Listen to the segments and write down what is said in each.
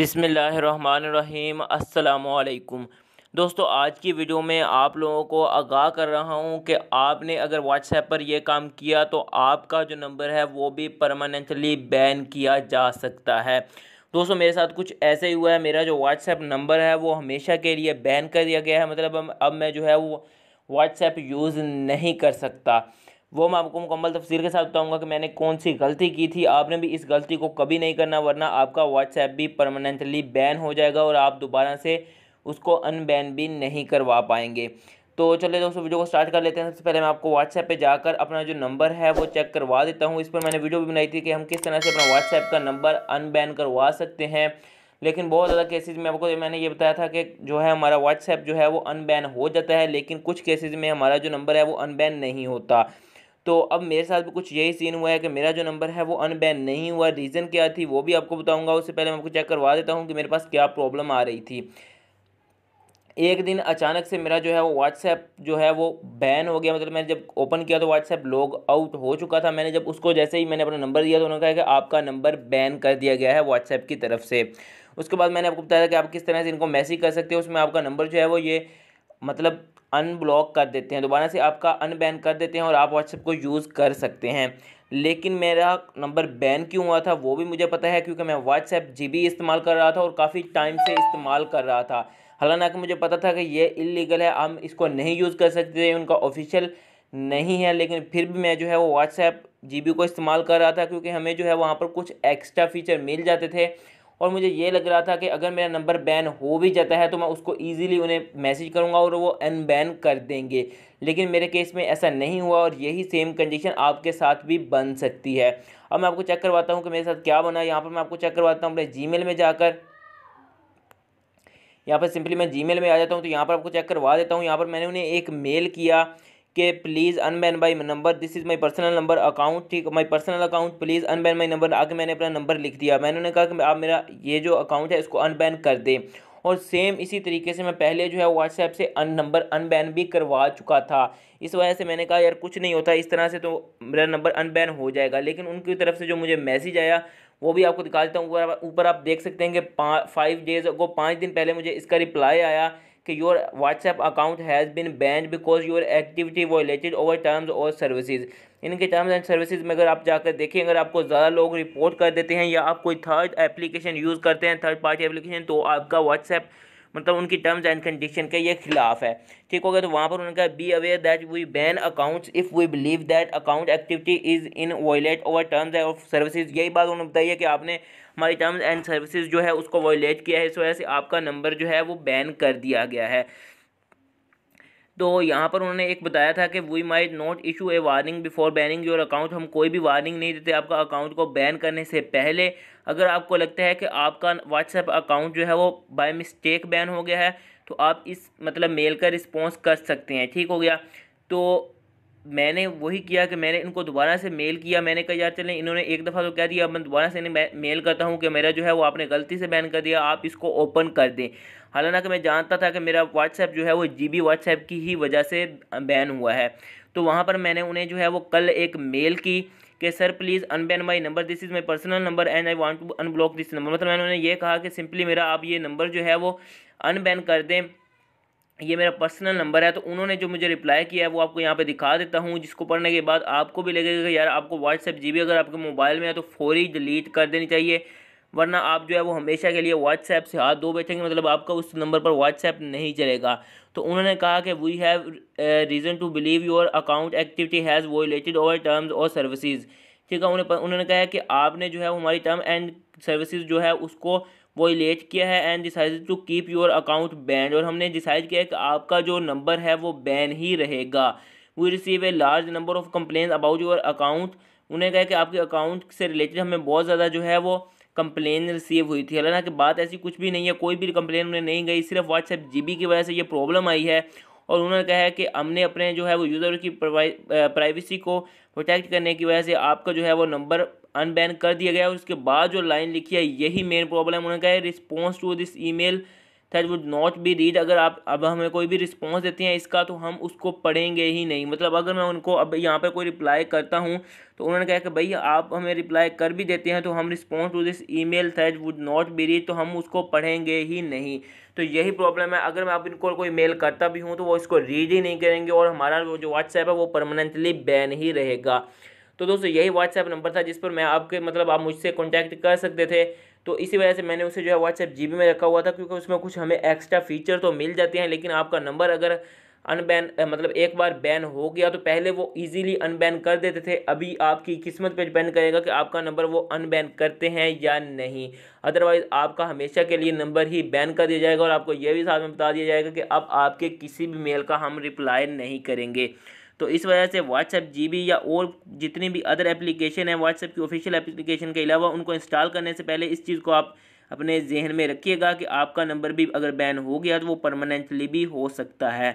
बिसमीम् अल्लाम दोस्तों आज की वीडियो में आप लोगों को आगाह कर रहा हूं कि आपने अगर व्हाट्सएप पर यह काम किया तो आपका जो नंबर है वो भी परमानेंटली बैन किया जा सकता है दोस्तों मेरे साथ कुछ ऐसे ही हुआ है मेरा जो व्हाट्सएप नंबर है वो हमेशा के लिए बैन कर दिया गया है मतलब अब मैं जो है वो व्हाट्सएप यूज़ नहीं कर सकता वो मैं आपको मुकम्मल तफसीर के साथ बताऊंगा कि मैंने कौन सी गलती की थी आपने भी इस गलती को कभी नहीं करना वरना आपका व्हाट्सएप भी परमानेंटली बैन हो जाएगा और आप दोबारा से उसको अनबैन भी नहीं करवा पाएंगे तो चलिए दोस्तों वीडियो को स्टार्ट कर लेते हैं सबसे पहले मैं आपको व्हाट्सएप पे जाकर अपना जो नंबर है वो चेक करवा देता हूँ इस पर मैंने वीडियो भी बनाई थी कि हम किस तरह से अपना व्हाट्सएप का नंबर अनबैन करवा सकते हैं लेकिन बहुत ज़्यादा केसेस में आपको मैंने ये बताया था कि जो है हमारा व्हाट्सएप जो है वो अनबैन हो जाता है लेकिन कुछ केसेज में हमारा जो नंबर है वो अनबैन नहीं होता तो अब मेरे साथ भी कुछ यही सीन हुआ है कि मेरा जो नंबर है वो अनबैन नहीं हुआ रीज़न क्या थी वो भी आपको बताऊँगा उससे पहले मैं आपको चेक करवा देता हूँ कि मेरे पास क्या प्रॉब्लम आ रही थी एक दिन अचानक से मेरा जो है वो व्हाट्सएप जो है वो बैन हो गया मतलब मैंने जब ओपन किया तो व्हाट्सएप लॉग आउट हो चुका था मैंने जब उसको जैसे ही मैंने अपना नंबर दिया तो उन्होंने कहा कि आपका नंबर बैन कर दिया गया है व्हाट्सएप की तरफ से उसके बाद मैंने आपको बताया कि आप किस तरह से इनको मैसेज कर सकते हो उसमें आपका नंबर जो है वो ये मतलब अनब्लॉक कर देते हैं दोबारा से आपका अनबैन कर देते हैं और आप व्हाट्सएप को यूज़ कर सकते हैं लेकिन मेरा नंबर बैन क्यों हुआ था वो भी मुझे पता है क्योंकि मैं व्हाट्सएप जी इस्तेमाल कर रहा था और काफ़ी टाइम से इस्तेमाल कर रहा था हालांकि मुझे पता था कि ये इलीगल है हम इसको नहीं यूज़ कर सकते उनका ऑफिशियल नहीं है लेकिन फिर भी मैं जो है वो व्हाट्सएप जी को इस्तेमाल कर रहा था क्योंकि हमें जो है वहाँ पर कुछ एक्स्ट्रा फीचर मिल जाते थे और मुझे ये लग रहा था कि अगर मेरा नंबर बैन हो भी जाता है तो मैं उसको ईजिली उन्हें मैसेज करूँगा और वो अनबैन कर देंगे लेकिन मेरे केस में ऐसा नहीं हुआ और यही सेम कंडीशन आपके साथ भी बन सकती है अब मैं आपको चेक करवाता हूँ कि मेरे साथ क्या बना यहाँ पर मैं आपको चेक करवाता हूँ अपने जी में जाकर यहाँ पर सिंपली मैं जीमेल में आ जाता हूँ तो यहाँ पर आपको चेक करवा देता हूँ यहाँ पर मैंने उन्हें एक मेल किया के please unban by number this is my personal number account ठीक my personal account please unban my number आगे मैंने अपना नंबर लिख दिया मैंने उन्होंने कहा कि आप मेरा ये जो अकाउंट है इसको अनबैन कर दें और सेम इसी तरीके से मैं पहले जो है व्हाट्सएप से अन नंबर अनबैन भी करवा चुका था इस वजह से मैंने कहा यार कुछ नहीं होता इस तरह से तो मेरा नंबर अनबैन हो जाएगा लेकिन उनकी तरफ से जो मुझे मैसेज आया वो भी आपको दिखा देता हूँ ऊपर आप देख सकते हैं कि पाँच फाइव डेज़ को पाँच दिन पहले मुझे इसका रिप्लाई आया कि your WhatsApp account has been banned because your activity violated our terms और सर्विसेज इनके टर्म्स एंड सर्विसेज में अगर आप जाकर देखें अगर आपको ज़्यादा लोग रिपोर्ट कर देते हैं या आप कोई थर्ड एप्लीकेशन यूज़ करते हैं थर्ड पार्टी एप्लीकेशन तो आपका व्हाट्सएप मतलब उनकी टर्म्स एंड कंडीशन के ये खिलाफ है ठीक हो गया तो वहाँ पर उन्होंने कहा be aware that we ban accounts if we believe that account activity is in violate our terms of services यही बात उन्होंने बताई है कि आपने हमारी टर्म्स एंड सर्विसेज जो है उसको वॉयलेट किया है इस वजह से आपका नंबर जो है वो बैन कर दिया गया है तो यहाँ पर उन्होंने एक बताया था कि we might not issue a warning before banning your account हम कोई भी वार्निंग नहीं देते आपका अकाउंट को बैन करने से पहले अगर आपको लगता है कि आपका व्हाट्सएप अकाउंट जो है वो बाय मिस्टेक बैन हो गया है तो आप इस मतलब मेल का रिस्पॉन्स कर सकते हैं ठीक हो गया तो मैंने वही किया कि मैंने इनको दोबारा से मेल किया मैंने कहा यार चलें इन्होंने एक दफ़ा तो कह दिया अब मैं दोबारा से इन्हें मेल करता हूँ कि मेरा जो है वो आपने गलती से बैन कर दिया आप इसको ओपन कर दें हालांकि मैं जानता था कि मेरा व्हाट्सएप जो है वो जी बी व्हाट्सएप की ही वजह से बैन हुआ है तो वहाँ पर मैंने उन्हें जो है वो कल एक मेल की कि sir please unban my number this is my personal number and I want to unblock this number मतलब मैंने उन्हें ये कहा कि सिंपली मेरा आप ये नंबर जो है वो अनबैन कर दें ये मेरा पर्सनल नंबर है तो उन्होंने जो मुझे रिप्लाई किया है वो आपको यहाँ पे दिखा देता हूँ जिसको पढ़ने के बाद आपको भी लगेगा कि यार आपको व्हाट्सएप जी अगर आपके मोबाइल में है तो फौरी डिलीट कर देनी चाहिए वरना आप जो है वो हमेशा के लिए व्हाट्सएप से हाथ धो बैठेंगे मतलब आपका उस नंबर पर व्हाट्सएप नहीं चलेगा तो उन्होंने कहा कि we have reason to believe your account activity has violated our terms और सर्विसेज ठीक है उन्होंने उन्होंने कहा कि आपने जो है हमारी टर्म एंड सर्विसेज जो है उसको वो इलेज किया है and decided to keep your account ban और हमने डिसाइड किया है कि आपका जो नंबर है वो बैन ही रहेगा we receive a large number of complain about your account उन्हें कहा कि आपके अकाउंट से रिलेटेड हमें बहुत ज़्यादा जो है वो कंप्लेन रिसीव हुई थी हालांकि बात ऐसी कुछ भी नहीं है कोई भी कंप्लेन उन्हें नहीं गई सिर्फ व्हाट्सएप जी की वजह से ये प्रॉब्लम आई है और उन्होंने कहा है कि हमने अपने जो है वो यूज़र की प्राइवेसी को प्रोटेक्ट करने की वजह से आपका जो है वो नंबर अनबैन कर दिया गया और उसके बाद जो लाइन लिखी है यही मेन प्रॉब्लम उन्होंने कहा है response to this email that would not be read अगर आप अब हमें कोई भी रिस्पॉन्स देते हैं इसका तो हम उसको पढ़ेंगे ही नहीं मतलब अगर मैं उनको अब यहाँ पर कोई रिप्लाई करता हूँ तो उन्होंने कहा कि भाई आप हमें रिप्लाई कर भी देते हैं तो हम response to this email that would not be read तो हम उसको पढ़ेंगे ही नहीं तो यही प्रॉब्लम है अगर मैं आप इनको कोई मेल करता भी हूँ तो वो इसको रीड ही नहीं करेंगे और हमारा जो व्हाट्सएप है वो परमानेंटली बैन ही रहेगा तो दोस्तों यही व्हाट्सएप नंबर था जिस पर मैं आपके मतलब आप मुझसे कॉन्टैक्ट कर सकते थे तो इसी वजह से मैंने उसे जो है व्हाट्सएप जी में रखा हुआ था क्योंकि उसमें कुछ हमें एक्स्ट्रा फीचर तो मिल जाते हैं लेकिन आपका नंबर अगर अनबैन मतलब एक बार बैन हो गया तो पहले वो इजीली अनबैन कर देते थे अभी आपकी किस्मत पे डिपेंड करेगा कि आपका नंबर वो अनबैन करते हैं या नहीं अदरवाइज़ आपका हमेशा के लिए नंबर ही बैन कर दिया जाएगा और आपको ये भी साथ में बता दिया जाएगा कि अब आपके किसी भी मेल का हम रिप्लाई नहीं करेंगे तो इस वजह से व्हाट्सएप जी या और जितनी भी अदर एप्लीकेशन है व्हाट्सएप की ऑफिशियल एप्लीकेशन के अलावा उनको इंस्टॉल करने से पहले इस चीज़ को आप अपने जहन में रखिएगा कि आपका नंबर भी अगर बैन हो गया तो वो परमानेंटली भी हो सकता है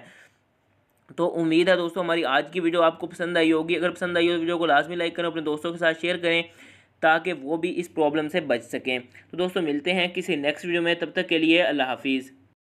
तो उम्मीद है दोस्तों हमारी आज की वीडियो आपको पसंद आई होगी अगर पसंद आई हो तो वीडियो को लाजमी लाइक करें अपने दोस्तों के साथ शेयर करें ताकि वो भी इस प्रॉब्लम से बच सकें तो दोस्तों मिलते हैं किसी नेक्स्ट वीडियो में तब तक के लिए अल्लाह हाफिज़